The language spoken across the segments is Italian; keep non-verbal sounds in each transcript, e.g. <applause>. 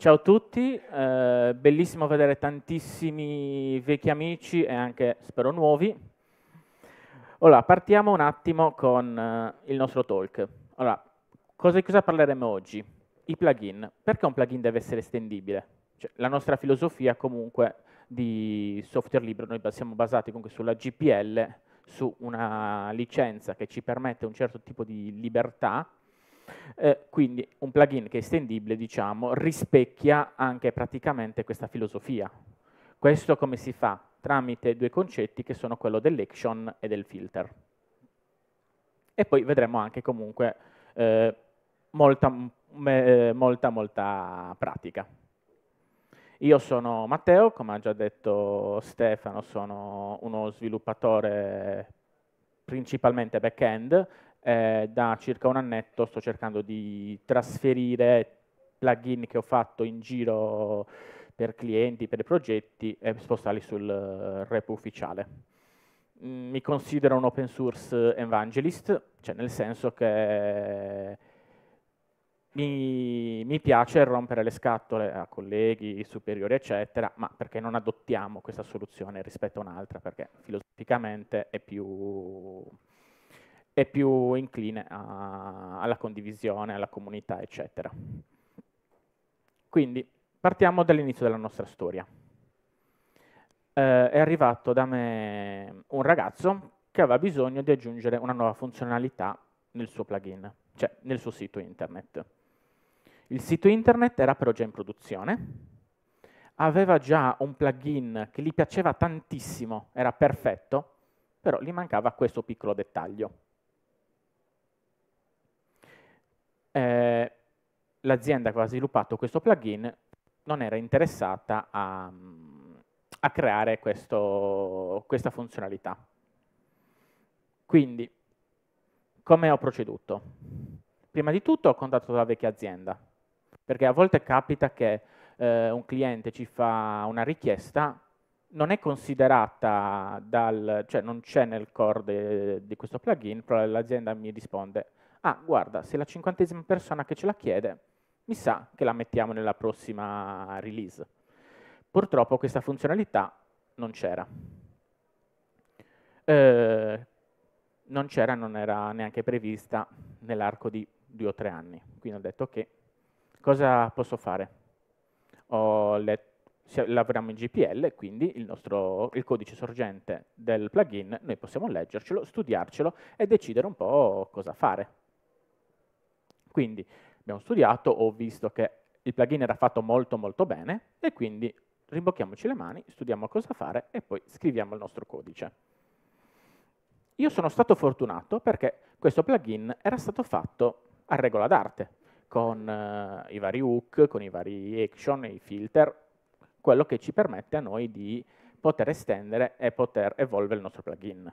Ciao a tutti, eh, bellissimo vedere tantissimi vecchi amici e anche, spero, nuovi. Allora, partiamo un attimo con eh, il nostro talk. Allora, cosa, cosa parleremo oggi? I plugin. Perché un plugin deve essere estendibile? Cioè, la nostra filosofia comunque di software libero, noi siamo basati comunque sulla GPL, su una licenza che ci permette un certo tipo di libertà eh, quindi un plugin che è estendibile, diciamo, rispecchia anche praticamente questa filosofia. Questo come si fa? Tramite due concetti che sono quello dell'action e del filter. E poi vedremo anche comunque eh, molta, eh, molta, molta pratica. Io sono Matteo, come ha già detto Stefano, sono uno sviluppatore principalmente back-end, eh, da circa un annetto sto cercando di trasferire plugin che ho fatto in giro per clienti, per progetti e spostarli sul eh, repo ufficiale. Mm, mi considero un open source evangelist, cioè nel senso che mi, mi, piace rompere le scatole a colleghi, superiori, eccetera, ma perché non adottiamo questa soluzione rispetto a un'altra, perché filosoficamente è più è più incline a, alla condivisione, alla comunità, eccetera. Quindi partiamo dall'inizio della nostra storia. Eh, è arrivato da me un ragazzo che aveva bisogno di aggiungere una nuova funzionalità nel suo plugin, cioè nel suo sito internet. Il sito internet era però già in produzione, aveva già un plugin che gli piaceva tantissimo, era perfetto, però gli mancava questo piccolo dettaglio. eh, l'azienda che aveva sviluppato questo plugin non era interessata a, mm, a creare questo, questa funzionalità. Quindi, come ho proceduto? Prima di tutto ho contattato la vecchia azienda, perché a volte capita che eh, un cliente ci fa una richiesta, non è considerata dal, cioè non c'è nel core di questo plugin, però l'azienda mi risponde ah guarda, se la cinquantesima persona che ce la chiede, mi sa che la mettiamo nella prossima release. Purtroppo questa funzionalità non c'era. Eh, non c'era, non era neanche prevista nell'arco di due o tre anni. Quindi ho detto che cosa posso fare? lavoriamo in GPL, quindi il, nostro, il codice sorgente del plugin noi possiamo leggercelo, studiarcelo e decidere un po' cosa fare. Quindi abbiamo studiato, ho visto che il plugin era fatto molto molto bene e quindi rimbocchiamoci le mani, studiamo cosa fare e poi scriviamo il nostro codice. Io sono stato fortunato perché questo plugin era stato fatto a regola d'arte, con eh, i vari hook, con i vari action, i filter, quello che ci permette a noi di poter estendere e poter evolvere il nostro plugin.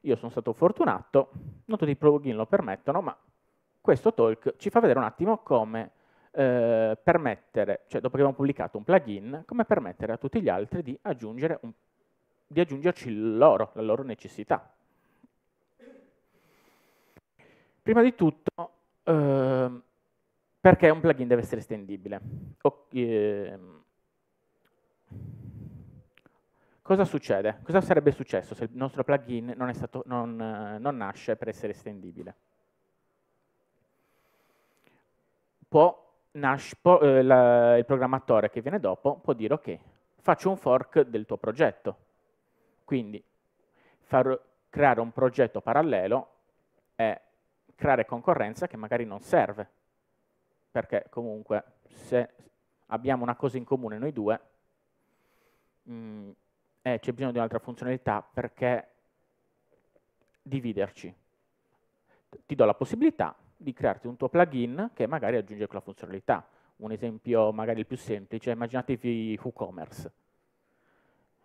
Io sono stato fortunato, non tutti i plugin lo permettono, ma questo talk ci fa vedere un attimo come eh, permettere, cioè dopo che abbiamo pubblicato un plugin, come permettere a tutti gli altri di, aggiungere un, di aggiungerci loro, la loro necessità. Prima di tutto, eh, perché un plugin deve essere estendibile? O, eh, cosa succede? Cosa sarebbe successo se il nostro plugin non, stato, non, non nasce per essere estendibile? può, Nash, può eh, la, il programmatore che viene dopo può dire ok, faccio un fork del tuo progetto. Quindi far, creare un progetto parallelo è creare concorrenza che magari non serve, perché comunque se abbiamo una cosa in comune noi due, mh, mm, eh, c'è bisogno di un'altra funzionalità perché dividerci. Ti do la possibilità, di crearti un tuo plugin che magari aggiunge quella funzionalità. Un esempio magari il più semplice, immaginatevi WooCommerce.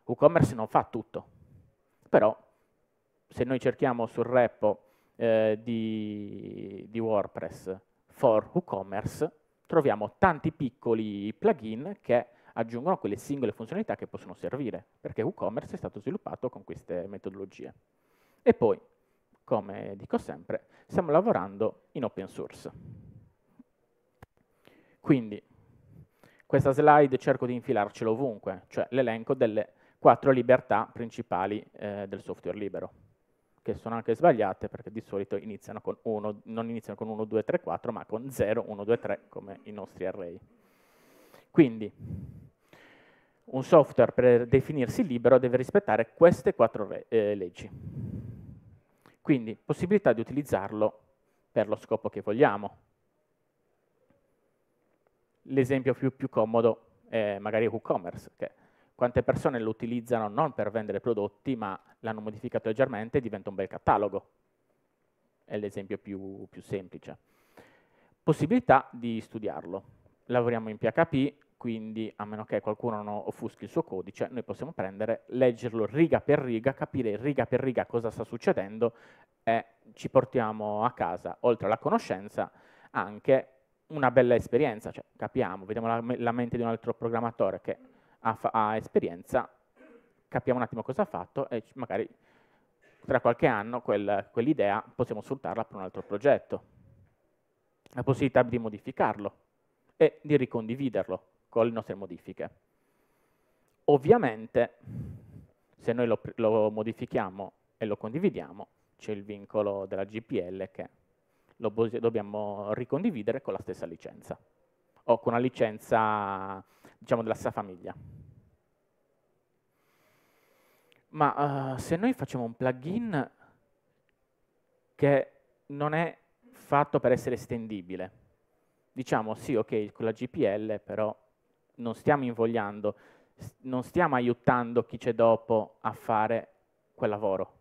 WooCommerce non fa tutto, però se noi cerchiamo sul repo eh, di, di WordPress for WooCommerce, troviamo tanti piccoli plugin che aggiungono quelle singole funzionalità che possono servire, perché WooCommerce è stato sviluppato con queste metodologie. E poi, come dico sempre, stiamo lavorando in open source. Quindi, questa slide cerco di infilarcelo ovunque, cioè l'elenco delle quattro libertà principali eh, del software libero, che sono anche sbagliate perché di solito iniziano con uno, non iniziano con 1, 2, 3, 4, ma con 0, 1, 2, 3 come i nostri array. Quindi, un software per definirsi libero deve rispettare queste quattro eh, leggi. Quindi possibilità di utilizzarlo per lo scopo che vogliamo. L'esempio più, più, comodo è magari WooCommerce, che quante persone lo utilizzano non per vendere prodotti, ma l'hanno modificato leggermente e diventa un bel catalogo. È l'esempio più, più semplice. Possibilità di studiarlo. Lavoriamo in PHP, quindi a meno che qualcuno non offuschi il suo codice, noi possiamo prendere, leggerlo riga per riga, capire riga per riga cosa sta succedendo e ci portiamo a casa, oltre alla conoscenza, anche una bella esperienza, cioè capiamo, vediamo la, la mente di un altro programmatore che ha, ha, esperienza, capiamo un attimo cosa ha fatto e magari tra qualche anno quel, quell'idea possiamo sfruttarla per un altro progetto. La possibilità di modificarlo e di ricondividerlo con le nostre modifiche. Ovviamente, se noi lo, lo modifichiamo e lo condividiamo, c'è il vincolo della GPL che lo dobbiamo ricondividere con la stessa licenza o con una licenza diciamo, della stessa famiglia. Ma uh, se noi facciamo un plugin che non è fatto per essere estendibile, diciamo sì, ok, con la GPL però non stiamo invogliando, non stiamo aiutando chi c'è dopo a fare quel lavoro.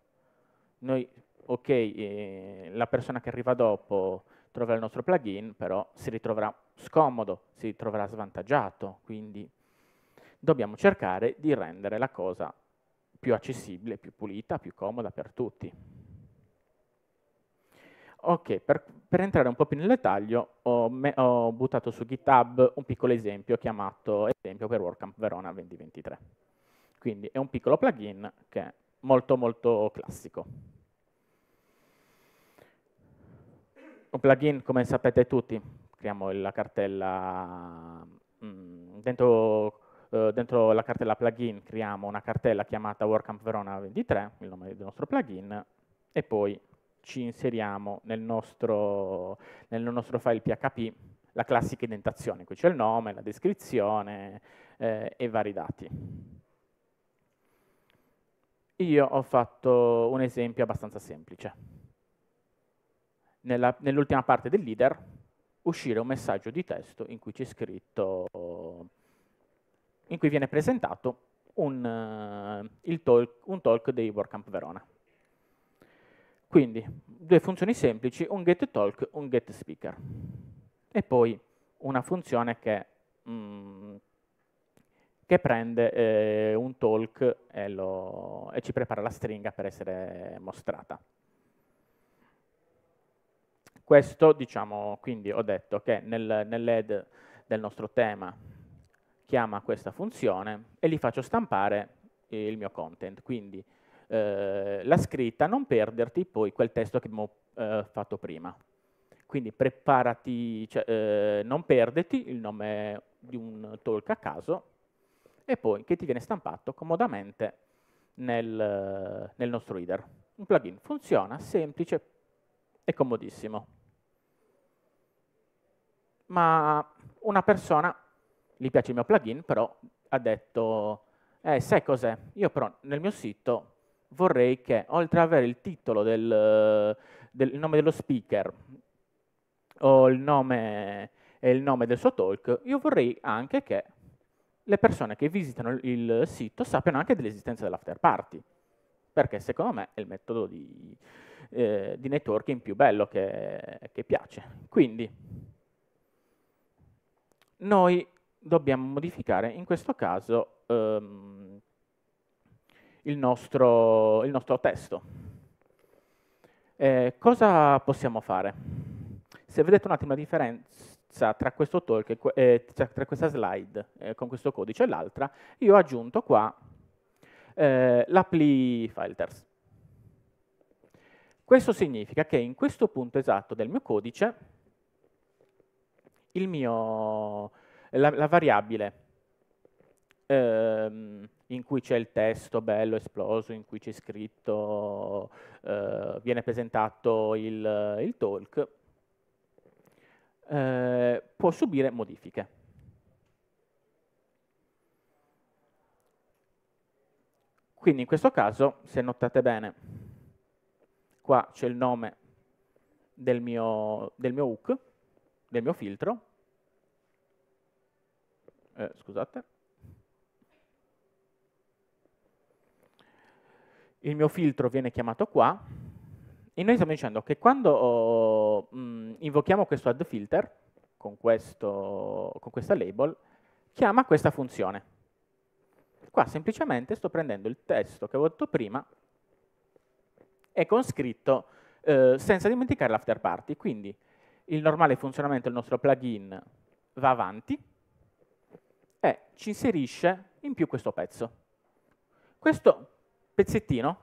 Noi, ok, eh, la persona che arriva dopo troverà il nostro plugin, però si ritroverà scomodo, si ritroverà svantaggiato, quindi dobbiamo cercare di rendere la cosa più accessibile, più pulita, più comoda per tutti. Ok, per, per, entrare un po' più nel dettaglio ho, me, ho, buttato su GitHub un piccolo esempio chiamato esempio per WordCamp Verona 2023. Quindi è un piccolo plugin che è molto molto classico. Un plugin, come sapete tutti, creiamo la cartella, mm, dentro, eh, dentro la cartella plugin creiamo una cartella chiamata WordCamp Verona 23, il nome del nostro plugin, e poi ci inseriamo nel nostro, nel nostro file PHP la classica indentazione, qui c'è il nome, la descrizione eh, e vari dati. Io ho fatto un esempio abbastanza semplice. nell'ultima nell parte del leader uscire un messaggio di testo in cui c'è scritto, in cui viene presentato un, uh, talk, un talk dei WordCamp Verona. Quindi due funzioni semplici, un getTalk, un getSpeaker. E poi una funzione che, mm, che prende eh, un talk e, lo, e ci prepara la stringa per essere mostrata. Questo, diciamo, quindi ho detto che nel, nell'head del nostro tema chiama questa funzione e gli faccio stampare il mio content. Quindi eh, la scritta, non perderti poi quel testo che abbiamo eh, fatto prima. Quindi preparati, cioè, eh, non perderti il nome di un talk a caso e poi che ti viene stampato comodamente nel, nel nostro reader. Un plugin funziona, semplice e comodissimo. Ma una persona gli piace il mio plugin, però ha detto, eh, sai cos'è? Io però nel mio sito vorrei che, oltre ad avere il titolo del, del il nome dello speaker o il nome, e il nome del suo talk, io vorrei anche che le persone che visitano il sito sappiano anche dell'esistenza dell'after party, perché secondo me è il metodo di, eh, di networking più bello che, che piace. Quindi noi dobbiamo modificare in questo caso ehm, il nostro, il nostro testo. Eh, cosa possiamo fare? Se vedete un attimo la differenza tra questo talk eh, tra questa slide eh, con questo codice e l'altra, io ho aggiunto qua eh, l'appli filters. Questo significa che in questo punto esatto del mio codice mio, la, la, variabile ehm, in cui c'è il testo bello esploso, in cui c'è scritto, eh, viene presentato il, il talk, eh, può subire modifiche. Quindi in questo caso, se notate bene, qua c'è il nome del mio, del mio hook, del mio filtro, eh, scusate, il mio filtro viene chiamato qua, e noi stiamo dicendo che quando mh, mm, invochiamo questo add filter, con, questo, con questa label, chiama questa funzione. Qua semplicemente sto prendendo il testo che avevo detto prima e con scritto eh, senza dimenticare l'after party. Quindi il normale funzionamento del nostro plugin va avanti e ci inserisce in più questo pezzo. Questo pezzettino,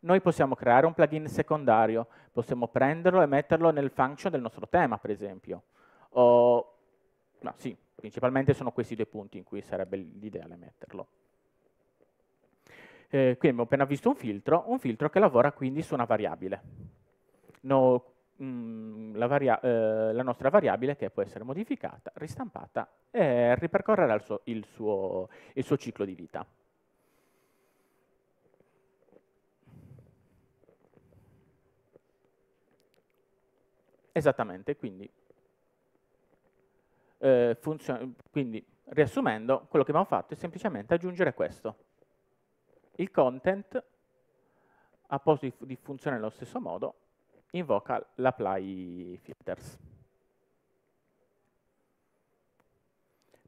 noi possiamo creare un plugin secondario, possiamo prenderlo e metterlo nel function del nostro tema, per esempio. O, no, sì, principalmente sono questi due punti in cui sarebbe l'ideale metterlo. Eh, qui abbiamo appena visto un filtro, un filtro che lavora quindi su una variabile. No, mh, mm, la, varia eh, la, nostra variabile che può essere modificata, ristampata e ripercorrere il suo, il suo, il suo ciclo di vita. Esattamente, quindi, eh, quindi riassumendo, quello che abbiamo fatto è semplicemente aggiungere questo. Il content, a posto di, di funzione nello stesso modo, invoca l'apply filters.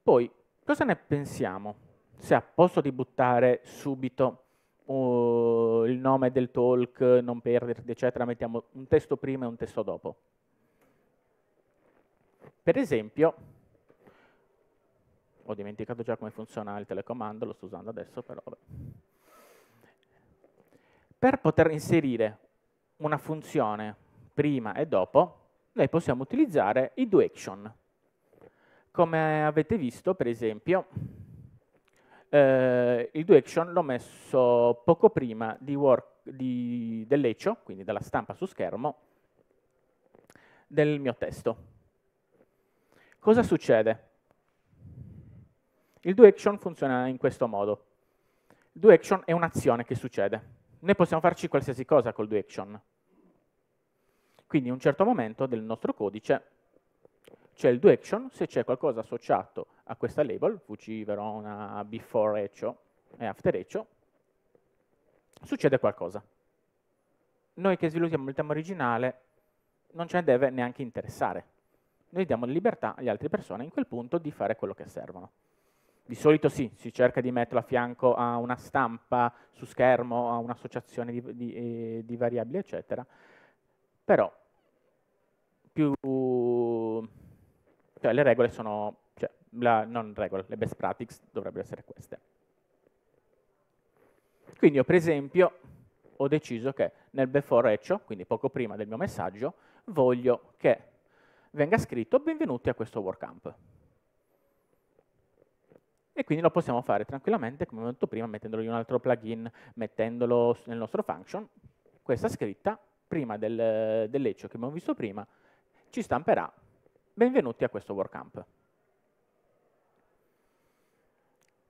Poi, cosa ne pensiamo? Se a posto di buttare subito uh, il nome del talk, non perderti, eccetera, mettiamo un testo prima e un testo dopo. Per esempio, ho dimenticato già come funziona il telecomando, lo sto usando adesso però. Per poter inserire una funzione prima e dopo, noi possiamo utilizzare i due action. Come avete visto, per esempio, eh, il due action l'ho messo poco prima di work, di, dell'echo, quindi della stampa su schermo, del mio testo. Cosa succede? Il do action funziona in questo modo. Il do action è un'azione che succede. Noi possiamo farci qualsiasi cosa col do action. Quindi in un certo momento del nostro codice c'è il do action, se c'è qualcosa associato a questa label, VC, Verona, before echo e after echo, succede qualcosa. Noi che sviluppiamo il tema originale non ce ne deve neanche interessare noi diamo libertà alle altre persone in quel punto di fare quello che servono. Di solito sì, si cerca di metterlo a fianco a una stampa su schermo, a un'associazione di, di, eh, di variabili, eccetera, però più, cioè, le regole sono, cioè, la, non regole, le best practices dovrebbero essere queste. Quindi io per esempio ho deciso che nel before action, quindi poco prima del mio messaggio, voglio che venga scritto benvenuti a questo WordCamp. E quindi lo possiamo fare tranquillamente, come ho detto prima, mettendolo in un altro plugin, mettendolo nel nostro function. Questa scritta, prima del, dell'eccio che abbiamo visto prima, ci stamperà benvenuti a questo WordCamp.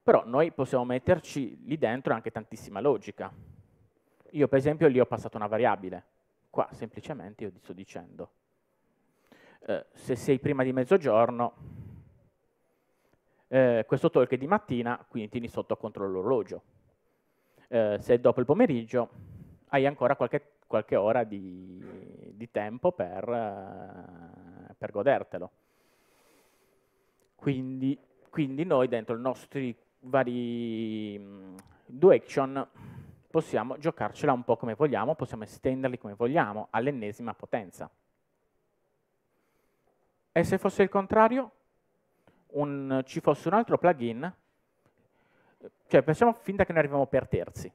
Però noi possiamo metterci lì dentro anche tantissima logica. Io per esempio lì ho passato una variabile, qua semplicemente io sto dicendo eh, se sei prima di mezzogiorno, eh, questo talk è di mattina, quindi tieni sotto controllo l'orologio. Eh, se è dopo il pomeriggio, hai ancora qualche, qualche ora di, di tempo per, eh, per godertelo. Quindi, quindi, noi dentro i nostri vari mh, mm, do action possiamo giocarcela un po' come vogliamo, possiamo estenderli come vogliamo, all'ennesima potenza. E se fosse il contrario? Un, ci fosse un altro plugin, cioè facciamo finta che ne arriviamo per terzi.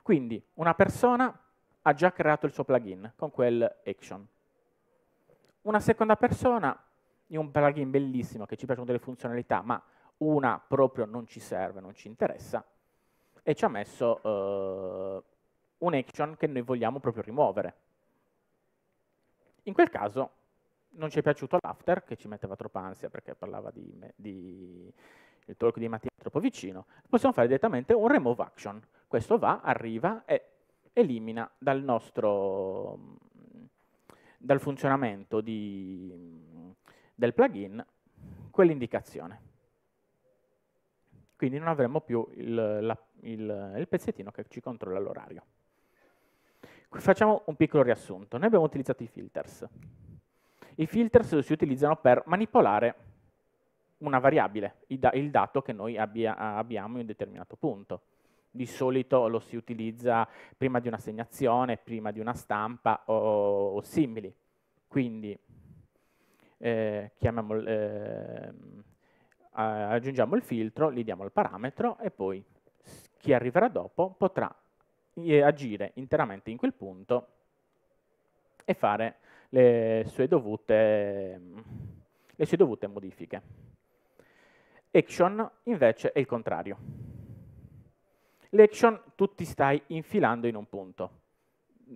Quindi una persona ha già creato il suo plugin con quel action. Una seconda persona in un plugin bellissimo che ci piacciono delle funzionalità, ma una proprio non ci serve, non ci interessa, e ci ha messo eh, un action che noi vogliamo proprio rimuovere. In quel caso non ci è piaciuto l'after, che ci metteva troppa ansia perché parlava di, di il talk di mattina troppo vicino, possiamo fare direttamente un remove action. Questo va, arriva e elimina dal nostro mm, dal funzionamento di, mm, del plugin quell'indicazione. Quindi non avremo più il, la, il, il pezzettino che ci controlla l'orario. Facciamo un piccolo riassunto. Noi abbiamo utilizzato i filters. I filter si utilizzano per manipolare una variabile, il, dato che noi abbia, abbiamo in un determinato punto. Di solito lo si utilizza prima di un'assegnazione, prima di una stampa o, o simili. Quindi eh, eh, aggiungiamo il filtro, gli diamo il parametro e poi chi arriverà dopo potrà agire interamente in quel punto e fare le sue dovute, le sue dovute modifiche. Action invece è il contrario. L'action tu ti stai infilando in un punto,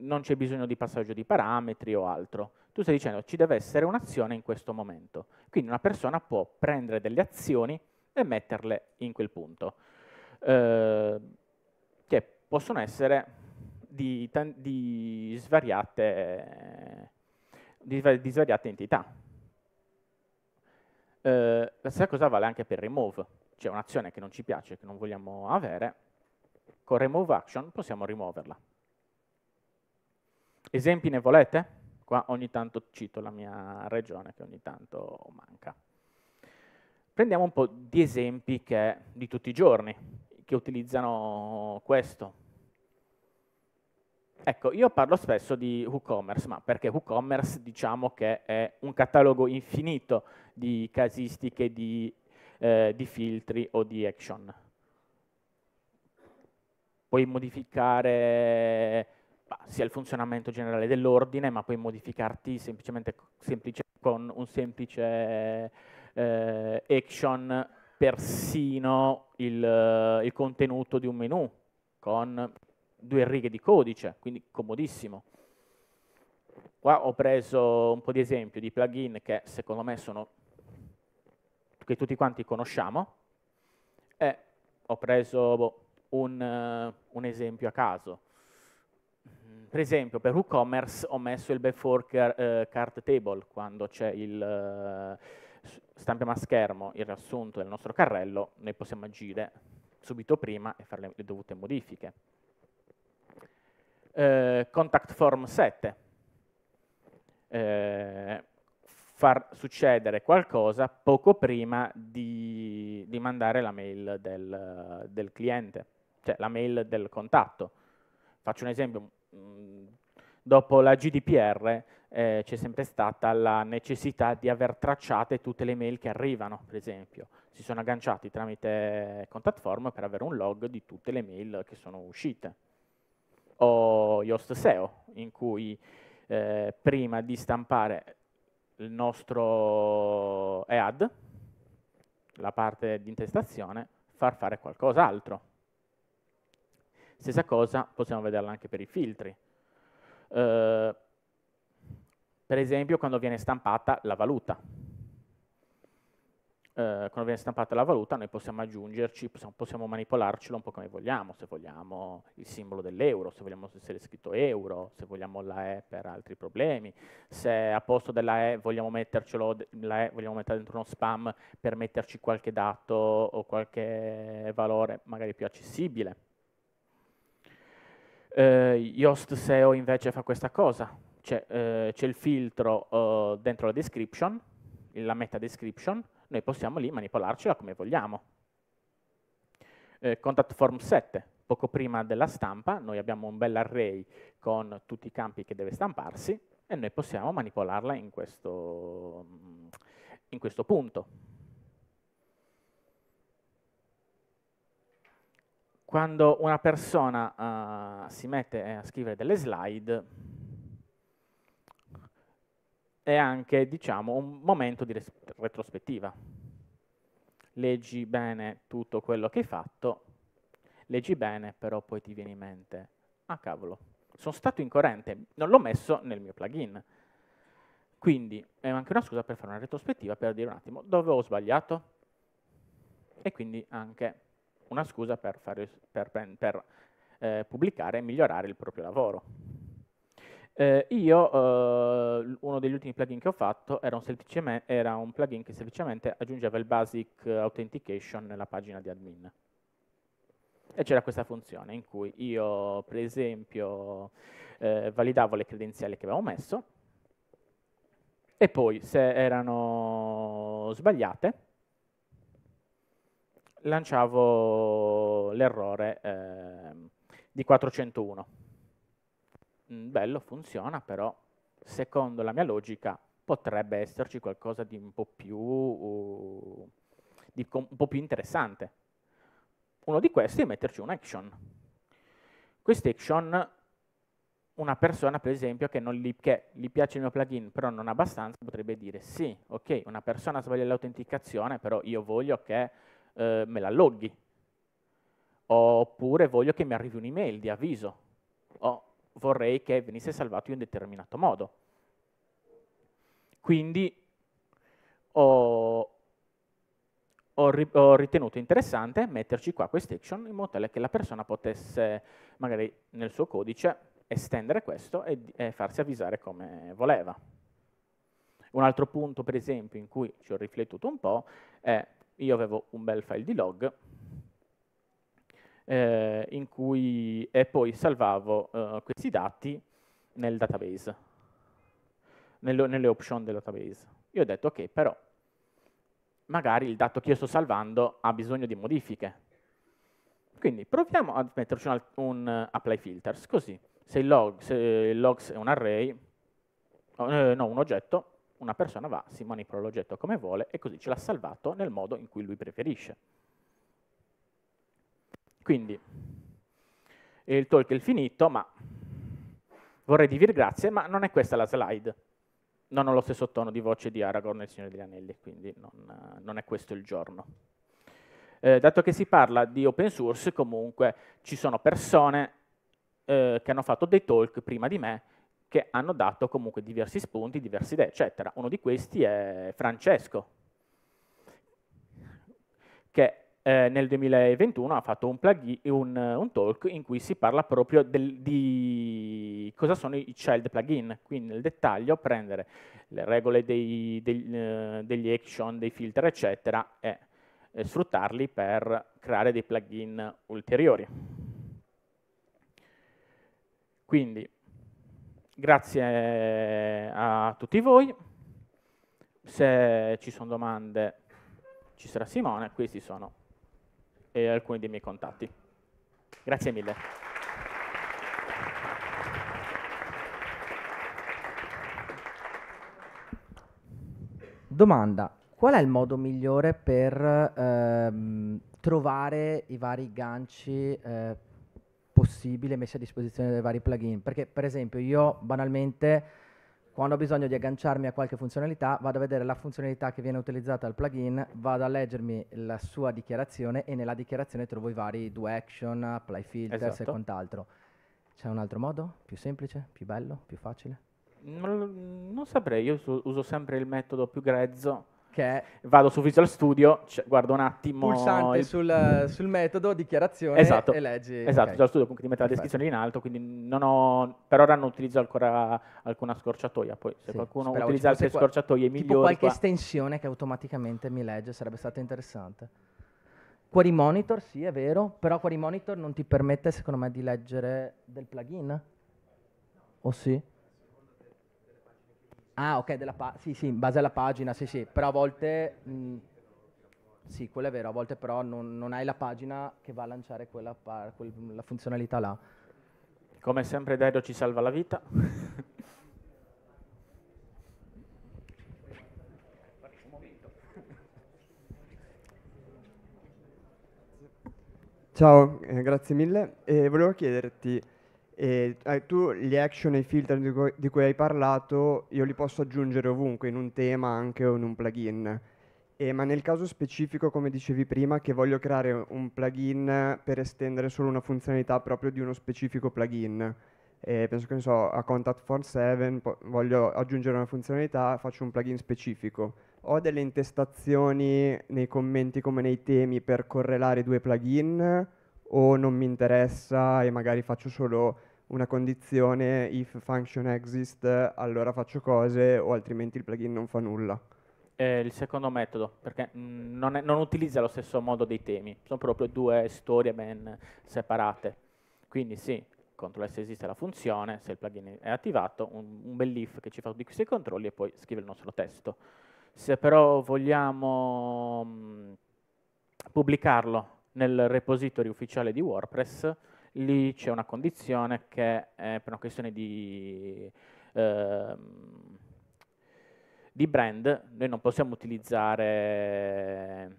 non c'è bisogno di passaggio di parametri o altro. Tu stai dicendo ci deve essere un'azione in questo momento, quindi una persona può prendere delle azioni e metterle in quel punto, eh, che possono essere di, di svariate, di, di svariate entità. Eh, la stessa cosa vale anche per remove, c'è un'azione che non ci piace, che non vogliamo avere, con remove action possiamo rimuoverla. Esempi ne volete? Qua ogni tanto cito la mia regione che ogni tanto manca. Prendiamo un po' di esempi che, di tutti i giorni che utilizzano questo. Ecco, io parlo spesso di WooCommerce, ma perché WooCommerce diciamo che è un catalogo infinito di casistiche, di, eh, di filtri o di action. Puoi modificare bah, sia il funzionamento generale dell'ordine, ma puoi modificarti semplicemente semplice, con un semplice eh, action persino il, il contenuto di un menu con due righe di codice, quindi comodissimo. Qua ho preso un po' di esempi di plugin che secondo me sono, che tutti quanti conosciamo, e ho preso boh, un, uh, un, esempio a caso. Per esempio, per WooCommerce ho messo il before car uh, cart table, quando c'è il uh, eh, stampiamo a schermo il riassunto del nostro carrello, noi possiamo agire subito prima e fare le, le dovute modifiche. Eh, contact form 7, eh, far succedere qualcosa poco prima di, di mandare la mail del, del, cliente, cioè la mail del contatto. Faccio un esempio, mm, dopo la GDPR eh, c'è sempre stata la necessità di aver tracciate tutte le mail che arrivano, per esempio. Si sono agganciati tramite contact form per avere un log di tutte le mail che sono uscite o Yoast SEO, in cui eh, prima di stampare il nostro EAD, la parte di intestazione, far fare qualcos'altro. Stessa cosa possiamo vederla anche per i filtri. Eh, per esempio quando viene stampata la valuta eh, quando viene stampata la valuta noi possiamo aggiungerci, possiamo, possiamo, manipolarcelo un po' come vogliamo, se vogliamo il simbolo dell'euro, se vogliamo essere scritto euro, se vogliamo la E per altri problemi, se a posto della E vogliamo mettercelo, la E vogliamo mettere dentro uno spam per metterci qualche dato o qualche valore magari più accessibile. Eh, Yoast SEO invece fa questa cosa, c'è eh, il filtro eh, dentro la description, la meta description, noi possiamo lì manipolarcela come vogliamo. Eh, contact form 7, poco prima della stampa, noi abbiamo un bel array con tutti i campi che deve stamparsi e noi possiamo manipolarla in questo, in questo punto. Quando una persona uh, si mette a scrivere delle slide, è anche diciamo, un momento di retrospettiva. Leggi bene tutto quello che hai fatto, leggi bene, però poi ti viene in mente, ah cavolo, sono stato incoerente, non l'ho messo nel mio plugin. Quindi è anche una scusa per fare una retrospettiva, per dire un attimo dove ho sbagliato. E quindi anche una scusa per, fare, per, per eh, pubblicare e migliorare il proprio lavoro. Eh, io, eh, uno degli ultimi plugin che ho fatto era un, era un, plugin che semplicemente aggiungeva il basic authentication nella pagina di admin. E c'era questa funzione in cui io, per esempio, eh, validavo le credenziali che avevo messo e poi, se erano sbagliate, lanciavo l'errore ehm, di 401 Mm, bello, funziona, però secondo la mia logica potrebbe esserci qualcosa di un po' più, uh, un po più interessante. Uno di questi è metterci un'action. action. action, una persona per esempio che, gli, che gli piace il mio plugin però non abbastanza potrebbe dire sì, ok, una persona sbaglia l'autenticazione però io voglio che eh, me la loghi oppure voglio che mi arrivi un'email di avviso o vorrei che venisse salvato in un determinato modo. Quindi ho, ho, ri, ho, ritenuto interessante metterci qua questa action in modo tale che la persona potesse magari nel suo codice estendere questo e, e farsi avvisare come voleva. Un altro punto per esempio in cui ci ho riflettuto un po' è io avevo un bel file di log eh, in cui e poi salvavo eh, questi dati nel database, nel, nelle option del database. Io ho detto, ok, però magari il dato che io sto salvando ha bisogno di modifiche. Quindi proviamo a metterci un, un apply filters, così. Se il, log, se il logs è un array, eh, no, un oggetto, una persona va, si manipola l'oggetto come vuole e così ce l'ha salvato nel modo in cui lui preferisce. Quindi il talk è finito, ma vorrei dirvi grazie, ma non è questa la slide. Non ho lo stesso tono di voce di Aragorn nel Signore degli Anelli, quindi non, non è questo il giorno. Eh, dato che si parla di open source, comunque ci sono persone eh, che hanno fatto dei talk prima di me che hanno dato comunque diversi spunti, diverse idee, eccetera. Uno di questi è Francesco, che eh, nel 2021 ha fatto un, plugin, un, un, talk in cui si parla proprio del, di cosa sono i child plugin, quindi nel dettaglio prendere le regole dei, dei, eh, degli action, dei filter, eccetera, e, e sfruttarli per creare dei plugin ulteriori. Quindi, grazie a tutti voi. Se ci sono domande ci sarà Simone, questi sono e alcuni dei miei contatti. Grazie mille. Domanda, qual è il modo migliore per ehm, trovare i vari ganci eh, possibili messi a disposizione dai vari plugin? Perché per esempio io banalmente quando ho bisogno di agganciarmi a qualche funzionalità, vado a vedere la funzionalità che viene utilizzata al plugin, vado a leggermi la sua dichiarazione e nella dichiarazione trovo i vari do action, apply filters esatto. e quant'altro. C'è un altro modo? Più semplice? Più bello? Più facile? Non, non saprei, io uso sempre il metodo più grezzo che vado su Visual Studio, cioè, guardo un attimo... Pulsante il... sul, sul, metodo, dichiarazione esatto. e leggi. Esatto, okay. Visual Studio comunque ti mette la descrizione in alto, quindi ho, per ora non utilizzo ancora alcuna scorciatoia, poi se sì, qualcuno utilizza altre scorciatoie migliori... Tipo qualche qua... estensione che automaticamente mi legge, sarebbe stato interessante. Query Monitor, sì, è vero, però Query Monitor non ti permette, secondo me, di leggere del plugin? O sì? Ah, ok, della pa- sì, sì, in base alla pagina, sì, sì, però a volte... Mh, sì, quello è vero, a volte però non, non hai la pagina che va a lanciare quella, pa- quella funzionalità là. Come sempre Dario ci salva la vita. Ciao, eh, grazie mille. Eh, volevo chiederti e eh, tu gli action e i filter di cui, di cui hai parlato, io li posso aggiungere ovunque, in un tema anche o in un plugin. Eh, ma nel caso specifico, come dicevi prima, che voglio creare un plugin per estendere solo una funzionalità proprio di uno specifico plugin. Eh, penso che ne so, a Contact Form 7 po- voglio aggiungere una funzionalità, faccio un plugin specifico. Ho delle intestazioni nei commenti come nei temi per correlare i due plugin o non mi interessa e magari faccio solo una condizione if function exist allora faccio cose o altrimenti il plugin non fa nulla. Eh, il secondo metodo, perché mh, mm, non, è, non, utilizza lo stesso modo dei temi, sono proprio due storie ben separate. Quindi sì, controllo se esiste la funzione, se il plugin è attivato, un, un bel if che ci fa tutti questi controlli e poi scrive il nostro testo. Se però vogliamo mh, mm, pubblicarlo nel repository ufficiale di WordPress lì c'è una condizione che è per una questione di, eh, di brand, noi non possiamo utilizzare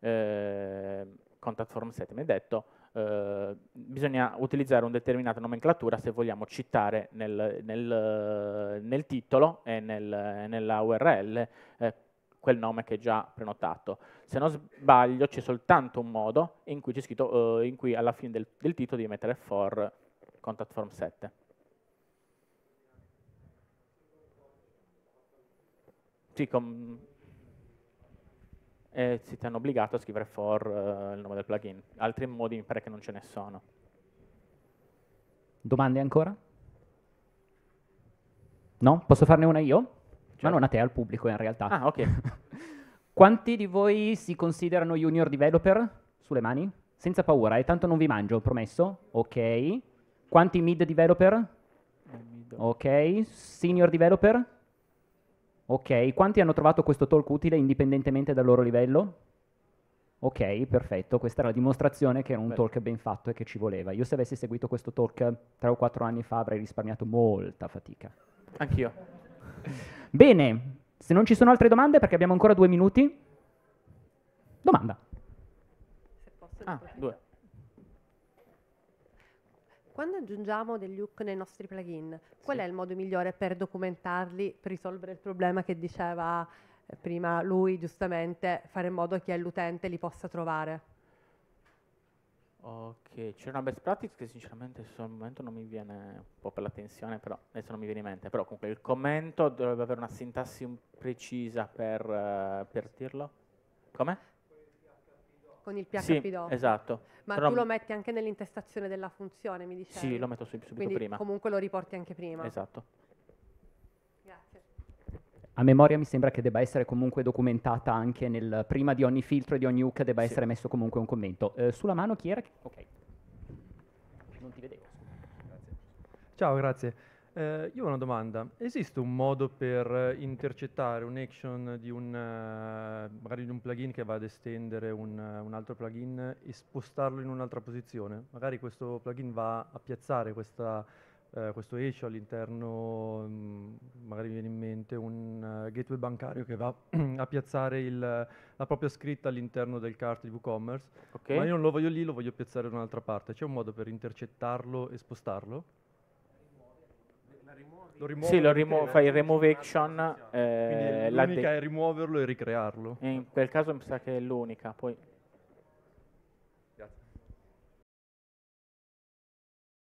eh, contact form set, mi è detto, eh, bisogna utilizzare una determinata nomenclatura se vogliamo citare nel, nel, nel titolo e nel, nella URL eh, quel nome che è già prenotato. Se non sbaglio c'è soltanto un modo in cui, c'è scritto, eh, in cui alla fine del, del, titolo devi mettere for contact form 7. Sì, com eh, si ti hanno obbligato a scrivere for eh, il nome del plugin, altri modi mi pare che non ce ne sono. Domande ancora? No? Posso farne una io? Certo. Ma non a te, al pubblico in realtà. Ah, ok. <laughs> Quanti di voi si considerano junior developer? Sulle mani? Senza paura, e eh, tanto non vi mangio, promesso? Ok. Quanti mid developer? Eh, ok. Senior developer? Ok. Quanti hanno trovato questo talk utile indipendentemente dal loro livello? Ok, perfetto. Questa era la dimostrazione che era un Beh. talk ben fatto e che ci voleva. Io se avessi seguito questo talk tre o quattro anni fa avrei risparmiato molta fatica. Anch'io. <laughs> Bene, se non ci sono altre domande, perché abbiamo ancora due minuti, domanda. Se ah, posso, ah, due. Quando aggiungiamo degli hook nei nostri plugin, qual sì. è il modo migliore per documentarli, per risolvere il problema che diceva eh, prima lui giustamente, fare in modo che l'utente li possa trovare? Ok, c'è una best practice che sinceramente al momento non mi viene, un po' per la tensione, però adesso non mi viene in mente, però comunque il commento dovrebbe avere una sintassi precisa per, uh, per dirlo. Come? Con il PHP sì, dopo. esatto. Ma però tu lo metti anche nell'intestazione della funzione, mi dicevi? Sì, lo metto subito Quindi prima. comunque lo riporti anche prima. Esatto a memoria mi sembra che debba essere comunque documentata anche nel, prima di ogni filtro e di ogni hook debba sì. essere messo comunque un commento. Eh, sulla mano chi era? Ok. Non ti vedevo. Grazie. Ciao, grazie. Eh, io ho una domanda. Esiste un modo per eh, intercettare un action di un, uh, magari di un plugin che va ad estendere un, uh, un altro plugin e spostarlo in un'altra posizione? Magari questo plugin va a piazzare questa eh, questo esce all'interno, mm, magari mi viene in mente, un uh, gateway bancario che va <clears throat> a piazzare il, la propria scritta all'interno del cart di WooCommerce, okay. ma io non lo voglio lì, lo voglio piazzare da un'altra parte. C'è un modo per intercettarlo e spostarlo? Lo rimuovi, sì, lo rimuovi, fai il remove action. Eh, l'unica è rimuoverlo e ricrearlo. In, quel caso mi sa che è l'unica, poi